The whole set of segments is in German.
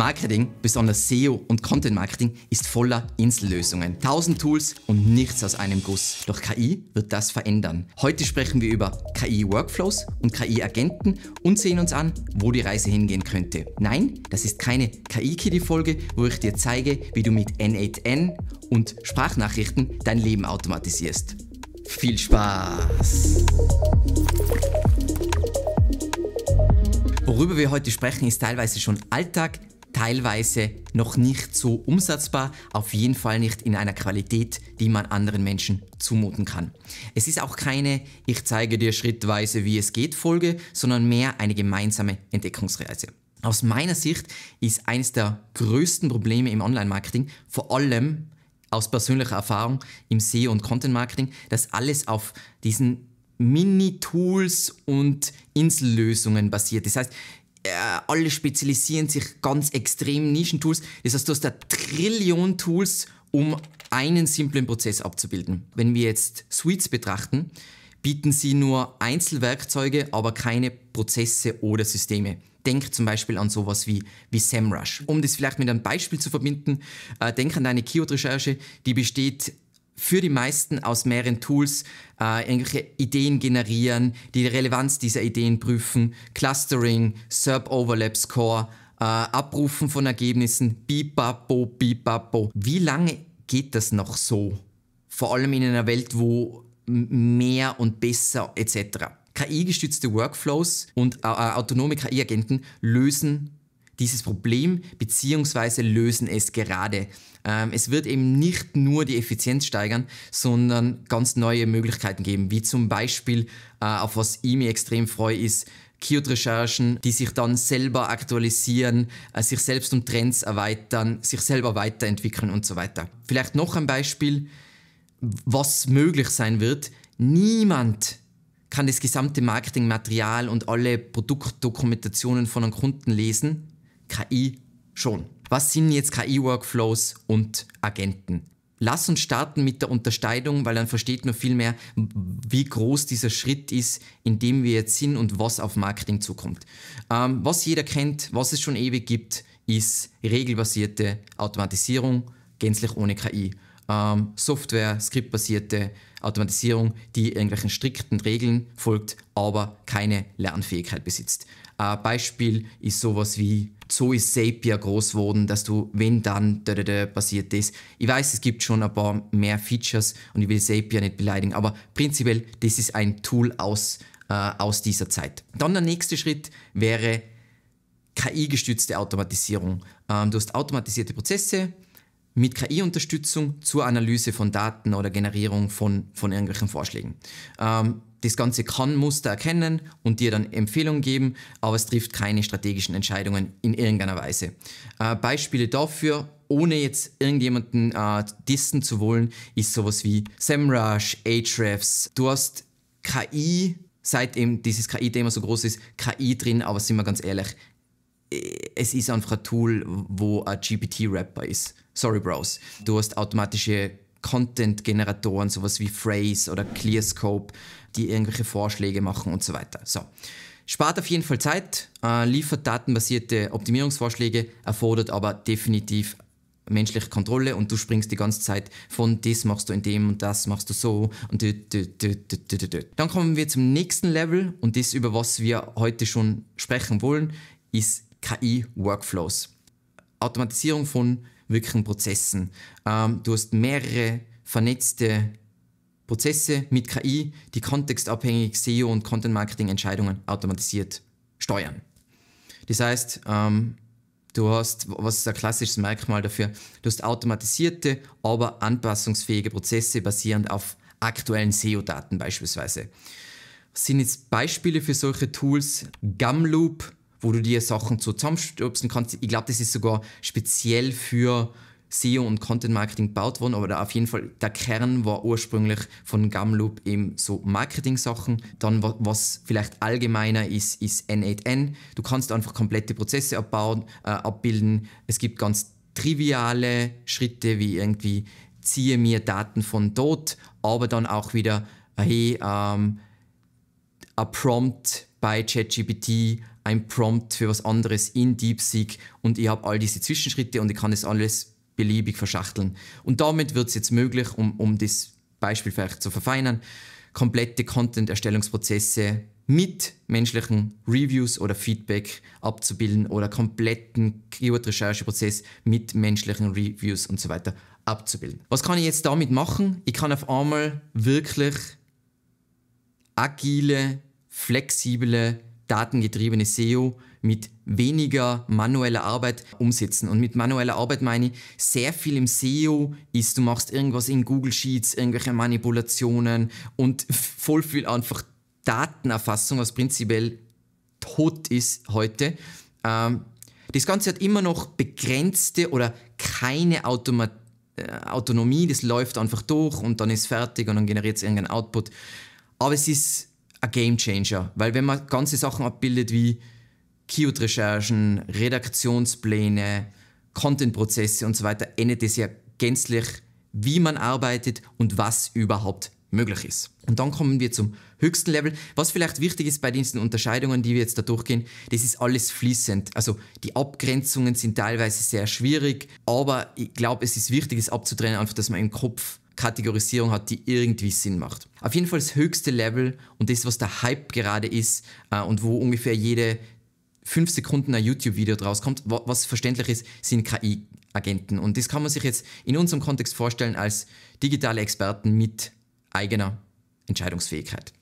Marketing, besonders SEO und Content Marketing, ist voller Insellösungen. Tausend Tools und nichts aus einem Guss. Doch KI wird das verändern. Heute sprechen wir über KI-Workflows und KI-Agenten und sehen uns an, wo die Reise hingehen könnte. Nein, das ist keine KI-Kitty-Folge, wo ich dir zeige, wie du mit N8N und Sprachnachrichten dein Leben automatisierst. Viel Spaß! Worüber wir heute sprechen, ist teilweise schon Alltag, teilweise noch nicht so umsetzbar, auf jeden Fall nicht in einer Qualität, die man anderen Menschen zumuten kann. Es ist auch keine Ich zeige dir schrittweise, wie es geht Folge, sondern mehr eine gemeinsame Entdeckungsreise. Aus meiner Sicht ist eines der größten Probleme im Online-Marketing, vor allem aus persönlicher Erfahrung im SEO und Content-Marketing, dass alles auf diesen Mini-Tools und Insellösungen basiert. Das heißt, äh, alle spezialisieren sich ganz extrem Nischentools. Das heißt, du hast da Trillion Tools, um einen simplen Prozess abzubilden. Wenn wir jetzt Suites betrachten, bieten sie nur Einzelwerkzeuge, aber keine Prozesse oder Systeme. Denk zum Beispiel an sowas wie, wie SEMrush. Um das vielleicht mit einem Beispiel zu verbinden, äh, denk an deine Keyword-Recherche, die besteht für die meisten aus mehreren Tools äh, irgendwelche Ideen generieren, die die Relevanz dieser Ideen prüfen, Clustering, SERP-Overlap-Score, äh, Abrufen von Ergebnissen, bipapo, bipapo. Wie lange geht das noch so? Vor allem in einer Welt, wo mehr und besser etc. KI-gestützte Workflows und äh, äh autonome KI-Agenten lösen dieses Problem beziehungsweise lösen es gerade. Ähm, es wird eben nicht nur die Effizienz steigern, sondern ganz neue Möglichkeiten geben, wie zum Beispiel, äh, auf was ich mich extrem freue, ist Keynote-Recherchen, die sich dann selber aktualisieren, äh, sich selbst um Trends erweitern, sich selber weiterentwickeln und so weiter. Vielleicht noch ein Beispiel, was möglich sein wird. Niemand kann das gesamte Marketingmaterial und alle Produktdokumentationen von einem Kunden lesen. KI schon. Was sind jetzt KI-Workflows und Agenten? Lass uns starten mit der Unterscheidung, weil dann versteht man viel mehr, wie groß dieser Schritt ist, in dem wir jetzt sind und was auf Marketing zukommt. Ähm, was jeder kennt, was es schon ewig gibt, ist regelbasierte Automatisierung, gänzlich ohne KI ähm, Software, skriptbasierte Automatisierung, die irgendwelchen strikten Regeln folgt, aber keine Lernfähigkeit besitzt. Äh, Beispiel ist sowas wie so ist Sapia groß geworden, dass du wenn dann da, da, da, passiert das. Ich weiß, es gibt schon ein paar mehr Features und ich will Sapia nicht beleidigen, aber prinzipiell, das ist ein Tool aus, äh, aus dieser Zeit. Dann der nächste Schritt wäre KI-gestützte Automatisierung. Ähm, du hast automatisierte Prozesse, mit KI-Unterstützung zur Analyse von Daten oder Generierung von, von irgendwelchen Vorschlägen. Ähm, das Ganze kann Muster erkennen und dir dann Empfehlungen geben, aber es trifft keine strategischen Entscheidungen in irgendeiner Weise. Äh, Beispiele dafür, ohne jetzt irgendjemanden äh, dissen zu wollen, ist sowas wie SEMrush, Ahrefs. Du hast KI, seit eben dieses KI-Thema so groß ist, KI drin, aber sind wir ganz ehrlich, es ist einfach ein Tool, wo ein GPT-Rapper ist. Sorry, Bros. Du hast automatische Content-Generatoren, sowas wie Phrase oder ClearScope, die irgendwelche Vorschläge machen und so weiter. So. Spart auf jeden Fall Zeit, äh, liefert datenbasierte Optimierungsvorschläge, erfordert aber definitiv menschliche Kontrolle und du springst die ganze Zeit von das machst du in dem und das machst du so und dü, dann kommen wir zum nächsten Level und das über was wir heute schon sprechen wollen ist KI-Workflows. Automatisierung von wirklichen Prozessen. Ähm, du hast mehrere vernetzte Prozesse mit KI, die kontextabhängig SEO und Content Marketing Entscheidungen automatisiert steuern. Das heißt, ähm, du hast, was ist ein klassisches Merkmal dafür? Du hast automatisierte, aber anpassungsfähige Prozesse basierend auf aktuellen SEO-Daten beispielsweise. Was sind jetzt Beispiele für solche Tools? Gumloop, wo du dir Sachen so zusammenstöpseln kannst. Ich glaube, das ist sogar speziell für SEO und Content Marketing gebaut worden, aber da auf jeden Fall der Kern war ursprünglich von Gumloop eben so Marketing-Sachen. Dann was vielleicht allgemeiner ist, ist N8N. Du kannst einfach komplette Prozesse abbauen, äh, abbilden. Es gibt ganz triviale Schritte wie irgendwie ziehe mir Daten von dort, aber dann auch wieder hey ähm, ein Prompt bei ChatGPT, ein Prompt für was anderes in DeepSeek und ich habe all diese Zwischenschritte und ich kann das alles beliebig verschachteln. Und damit wird es jetzt möglich, um, um das Beispiel vielleicht zu verfeinern, komplette Content-Erstellungsprozesse mit menschlichen Reviews oder Feedback abzubilden oder kompletten Keyword-Rechercheprozess mit menschlichen Reviews und so weiter abzubilden. Was kann ich jetzt damit machen? Ich kann auf einmal wirklich agile flexible, datengetriebene SEO mit weniger manueller Arbeit umsetzen. Und mit manueller Arbeit meine ich, sehr viel im SEO ist, du machst irgendwas in Google Sheets, irgendwelche Manipulationen und voll viel einfach Datenerfassung, was prinzipiell tot ist heute. Ähm, das Ganze hat immer noch begrenzte oder keine Automat äh, Autonomie, das läuft einfach durch und dann ist fertig und dann generiert es irgendeinen Output. Aber es ist ein Changer. weil wenn man ganze Sachen abbildet wie Keynote-Recherchen, Redaktionspläne, Content-Prozesse und so weiter, ändert es ja gänzlich, wie man arbeitet und was überhaupt möglich ist. Und dann kommen wir zum höchsten Level. Was vielleicht wichtig ist bei diesen Unterscheidungen, die wir jetzt da durchgehen, das ist alles fließend. Also die Abgrenzungen sind teilweise sehr schwierig, aber ich glaube, es ist wichtig, es abzutrennen, einfach, dass man im Kopf Kategorisierung hat, die irgendwie Sinn macht. Auf jeden Fall das höchste Level und das, was der Hype gerade ist äh, und wo ungefähr jede fünf Sekunden ein YouTube-Video draus kommt, was verständlich ist, sind KI-Agenten. Und das kann man sich jetzt in unserem Kontext vorstellen als digitale Experten mit eigener Entscheidungsfähigkeit.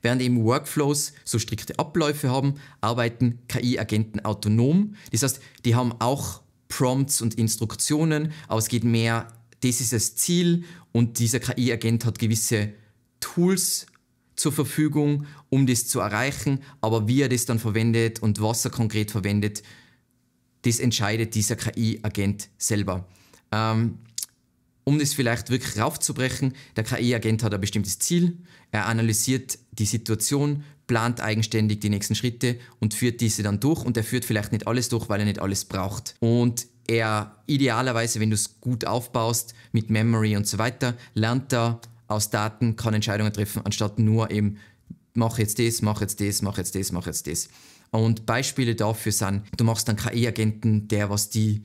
Während eben Workflows so strikte Abläufe haben, arbeiten KI-Agenten autonom. Das heißt, die haben auch Prompts und Instruktionen, aber es geht mehr das ist das Ziel und dieser KI-Agent hat gewisse Tools zur Verfügung, um das zu erreichen, aber wie er das dann verwendet und was er konkret verwendet, das entscheidet dieser KI-Agent selber. Ähm, um das vielleicht wirklich raufzubrechen, der KI-Agent hat ein bestimmtes Ziel, er analysiert die Situation, plant eigenständig die nächsten Schritte und führt diese dann durch und er führt vielleicht nicht alles durch, weil er nicht alles braucht. Und er idealerweise, wenn du es gut aufbaust mit Memory und so weiter, lernt er aus Daten, kann Entscheidungen treffen, anstatt nur eben, mach jetzt das, mach jetzt das, mach jetzt das, mach jetzt das. Und Beispiele dafür sind, du machst einen KI-Agenten, der was die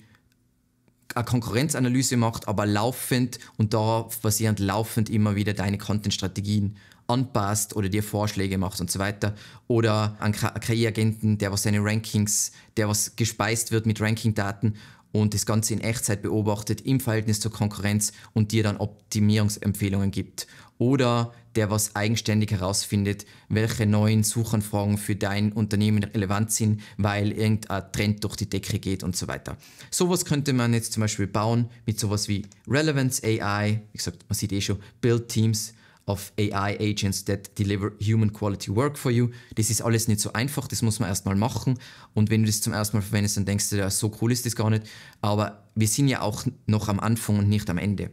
eine Konkurrenzanalyse macht, aber laufend und darauf basierend laufend immer wieder deine Content-Strategien anpasst oder dir Vorschläge macht und so weiter. Oder einen KI-Agenten, der was seine Rankings, der was gespeist wird mit Ranking-Daten und das Ganze in Echtzeit beobachtet im Verhältnis zur Konkurrenz und dir dann Optimierungsempfehlungen gibt. Oder der was eigenständig herausfindet, welche neuen Suchanfragen für dein Unternehmen relevant sind, weil irgendein Trend durch die Decke geht und so weiter. Sowas könnte man jetzt zum Beispiel bauen mit sowas wie Relevance AI, wie gesagt, man sieht eh schon, Build Teams, of AI Agents that deliver human quality work for you. Das ist alles nicht so einfach, das muss man erstmal machen. Und wenn du das zum ersten Mal verwendest, dann denkst du, ja, so cool ist das gar nicht. Aber wir sind ja auch noch am Anfang und nicht am Ende.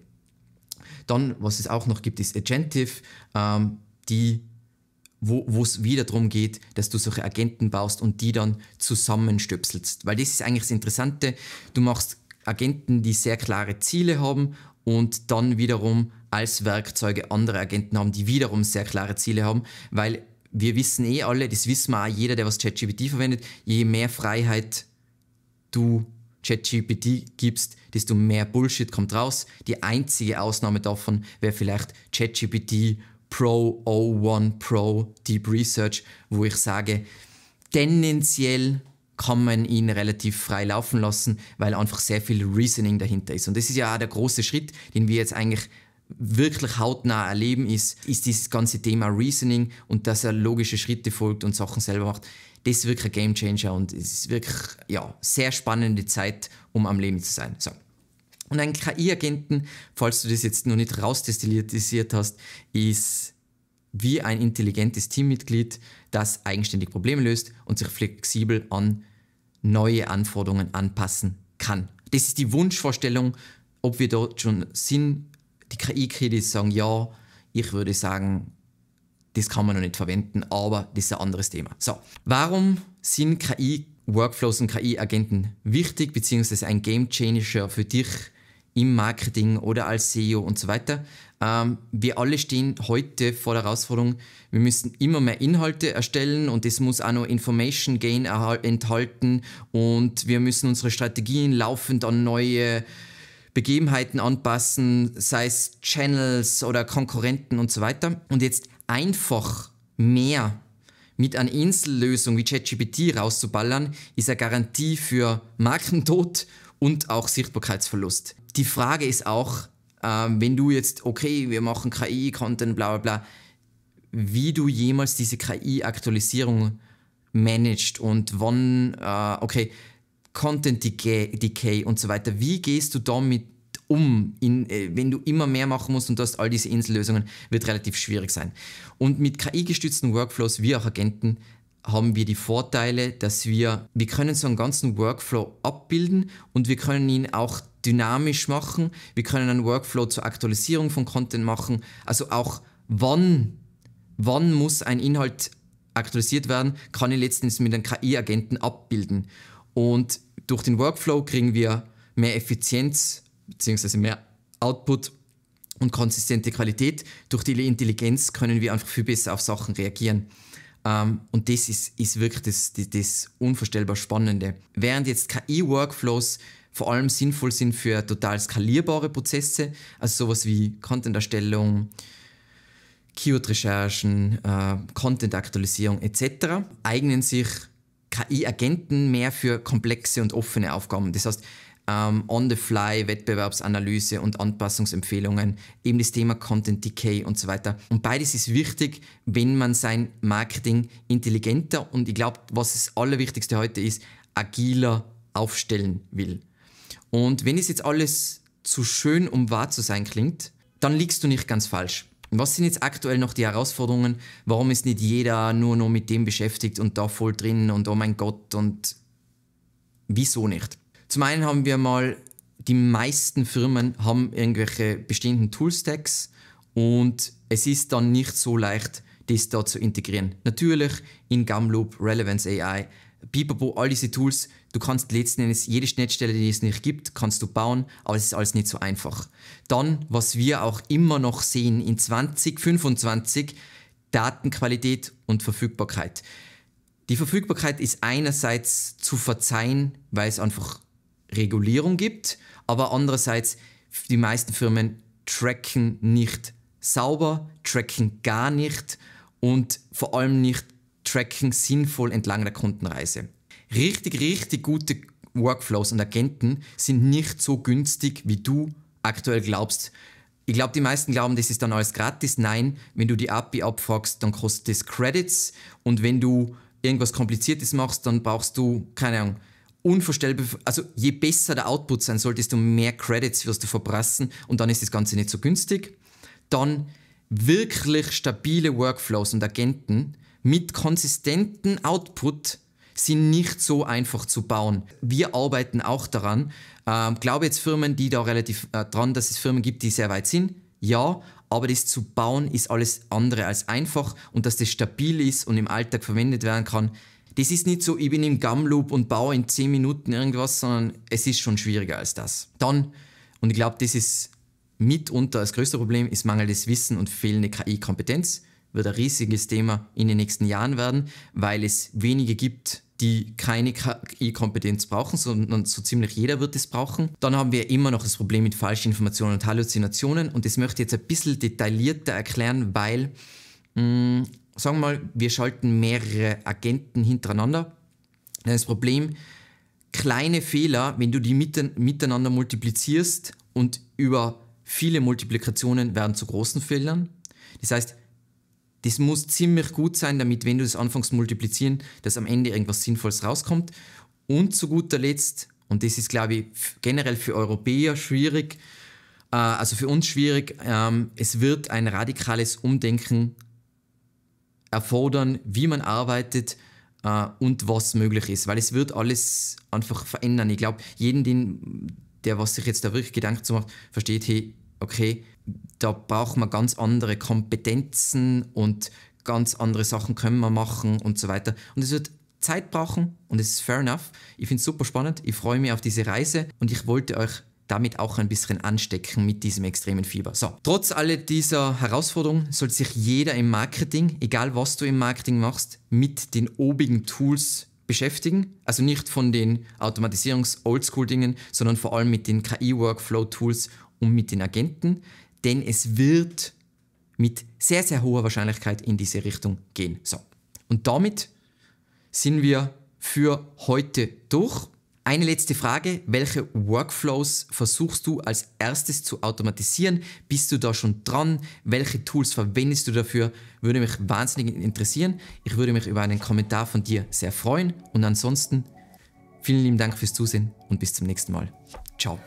Dann, was es auch noch gibt, ist Agentive, ähm, die wo es wieder darum geht, dass du solche Agenten baust und die dann zusammenstöpselst. Weil das ist eigentlich das Interessante. Du machst Agenten, die sehr klare Ziele haben und dann wiederum als Werkzeuge andere Agenten haben, die wiederum sehr klare Ziele haben, weil wir wissen eh alle, das wissen wir auch jeder, der was ChatGPT verwendet, je mehr Freiheit du ChatGPT gibst, desto mehr Bullshit kommt raus. Die einzige Ausnahme davon wäre vielleicht ChatGPT Pro 01 Pro Deep Research, wo ich sage, tendenziell kann man ihn relativ frei laufen lassen, weil einfach sehr viel Reasoning dahinter ist. Und das ist ja auch der große Schritt, den wir jetzt eigentlich wirklich hautnah erleben ist, ist dieses ganze Thema Reasoning und dass er logische Schritte folgt und Sachen selber macht. Das ist wirklich ein Game Changer und es ist wirklich ja, sehr spannende Zeit, um am Leben zu sein. So. Und ein KI-Agenten, falls du das jetzt noch nicht rausdestilliert hast, ist wie ein intelligentes Teammitglied, das eigenständig Probleme löst und sich flexibel an neue Anforderungen anpassen kann. Das ist die Wunschvorstellung, ob wir dort schon sind die KI-Kredits sagen, ja, ich würde sagen, das kann man noch nicht verwenden, aber das ist ein anderes Thema. So, warum sind KI-Workflows und KI-Agenten wichtig, beziehungsweise ein Game-Changer für dich im Marketing oder als CEO und so weiter? Ähm, wir alle stehen heute vor der Herausforderung, wir müssen immer mehr Inhalte erstellen und das muss auch noch Information Gain enthalten und wir müssen unsere Strategien laufend an neue Begebenheiten anpassen, sei es Channels oder Konkurrenten und so weiter. Und jetzt einfach mehr mit einer Insellösung wie ChatGPT rauszuballern, ist eine Garantie für Markentod und auch Sichtbarkeitsverlust. Die Frage ist auch, äh, wenn du jetzt, okay, wir machen KI-Content, bla bla bla, wie du jemals diese KI-Aktualisierung managst und wann, äh, okay, Content Decay, und so weiter. Wie gehst du damit um, in, äh, wenn du immer mehr machen musst und du hast all diese Insellösungen, wird relativ schwierig sein. Und mit KI-gestützten Workflows wie auch Agenten haben wir die Vorteile, dass wir, wir können so einen ganzen Workflow abbilden und wir können ihn auch dynamisch machen. Wir können einen Workflow zur Aktualisierung von Content machen. Also auch wann, wann muss ein Inhalt aktualisiert werden, kann ich letztens mit einem KI-Agenten abbilden. Und durch den Workflow kriegen wir mehr Effizienz bzw. mehr Output und konsistente Qualität. Durch die Intelligenz können wir einfach viel besser auf Sachen reagieren. Um, ähm, und das ist, ist wirklich das, das, das, unvorstellbar Spannende. Während jetzt KI-Workflows vor allem sinnvoll sind für total skalierbare Prozesse, also sowas wie Content-Erstellung, Keyword-Recherchen, äh, Content-Aktualisierung etc., eignen sich KI-Agenten mehr für komplexe und offene Aufgaben. Das heißt, ähm, on-the-fly Wettbewerbsanalyse und Anpassungsempfehlungen, eben das Thema Content Decay und so weiter. Und beides ist wichtig, wenn man sein Marketing intelligenter und ich glaube, was das Allerwichtigste heute ist, agiler aufstellen will. Und wenn es jetzt alles zu schön, um wahr zu sein klingt, dann liegst du nicht ganz falsch. Was sind jetzt aktuell noch die Herausforderungen? Warum ist nicht jeder nur noch mit dem beschäftigt und da voll drin und oh mein Gott und wieso nicht? Zum einen haben wir mal, die meisten Firmen haben irgendwelche bestehenden Toolstacks und es ist dann nicht so leicht, das da zu integrieren. Natürlich in Gumloop, Relevance AI, Pipapo, all diese Tools Du kannst letzten Endes jede Schnittstelle, die es nicht gibt, kannst du bauen, aber es ist alles nicht so einfach. Dann, was wir auch immer noch sehen in 2025, Datenqualität und Verfügbarkeit. Die Verfügbarkeit ist einerseits zu verzeihen, weil es einfach Regulierung gibt, aber andererseits die meisten Firmen tracken nicht sauber, tracken gar nicht und vor allem nicht tracken sinnvoll entlang der Kundenreise. Richtig, richtig gute Workflows und Agenten sind nicht so günstig, wie du aktuell glaubst. Ich glaube, die meisten glauben, das ist dann alles gratis. Nein, wenn du die API abfragst, dann kostet das Credits und wenn du irgendwas Kompliziertes machst, dann brauchst du, keine Ahnung, unvorstellbar, also je besser der Output sein soll, desto mehr Credits wirst du verbrassen und dann ist das Ganze nicht so günstig. Dann wirklich stabile Workflows und Agenten mit konsistenten Output sind nicht so einfach zu bauen. Wir arbeiten auch daran. Ähm, glaube jetzt Firmen, die da relativ äh, dran, dass es Firmen gibt, die sehr weit sind. Ja, aber das zu bauen ist alles andere als einfach und dass das stabil ist und im Alltag verwendet werden kann. Das ist nicht so, ich bin im Gumloop und baue in 10 Minuten irgendwas, sondern es ist schon schwieriger als das. Dann, und ich glaube, das ist mitunter das größte Problem, ist mangelndes Wissen und fehlende KI-Kompetenz. Wird ein riesiges Thema in den nächsten Jahren werden, weil es wenige gibt, die keine KI-Kompetenz brauchen, sondern so ziemlich jeder wird es brauchen. Dann haben wir immer noch das Problem mit falschen Informationen und Halluzinationen und das möchte ich jetzt ein bisschen detaillierter erklären, weil, mh, mm, sagen wir mal, wir schalten mehrere Agenten hintereinander. Das Problem, kleine Fehler, wenn du die miteinander multiplizierst und über viele Multiplikationen werden zu großen Fehlern. Das heißt, das muss ziemlich gut sein, damit, wenn du das anfängst multiplizieren, dass am Ende irgendwas Sinnvolles rauskommt. Und zu guter Letzt, und das ist, glaube ich, generell für Europäer schwierig, äh, also für uns schwierig, ähm, es wird ein radikales Umdenken erfordern, wie man arbeitet äh, und was möglich ist, weil es wird alles einfach verändern. Ich glaube, jeden, den, der was sich jetzt da wirklich Gedanken zu macht, versteht, hey, okay, da braucht man ganz andere Kompetenzen und ganz andere Sachen können wir machen und so weiter. Und es wird Zeit brauchen und es ist fair enough. Ich finde es super spannend, ich freue mich auf diese Reise und ich wollte euch damit auch ein bisschen anstecken mit diesem extremen Fieber. So, trotz all dieser Herausforderungen sollte sich jeder im Marketing, egal was du im Marketing machst, mit den obigen Tools beschäftigen. Also nicht von den Automatisierungs-Oldschool-Dingen, sondern vor allem mit den KI-Workflow-Tools und mit den Agenten denn es wird mit sehr, sehr hoher Wahrscheinlichkeit in diese Richtung gehen. So. Und damit sind wir für heute durch. Eine letzte Frage. Welche Workflows versuchst du als erstes zu automatisieren? Bist du da schon dran? Welche Tools verwendest du dafür? Würde mich wahnsinnig interessieren. Ich würde mich über einen Kommentar von dir sehr freuen. Und ansonsten vielen lieben Dank fürs Zusehen und bis zum nächsten Mal. Ciao.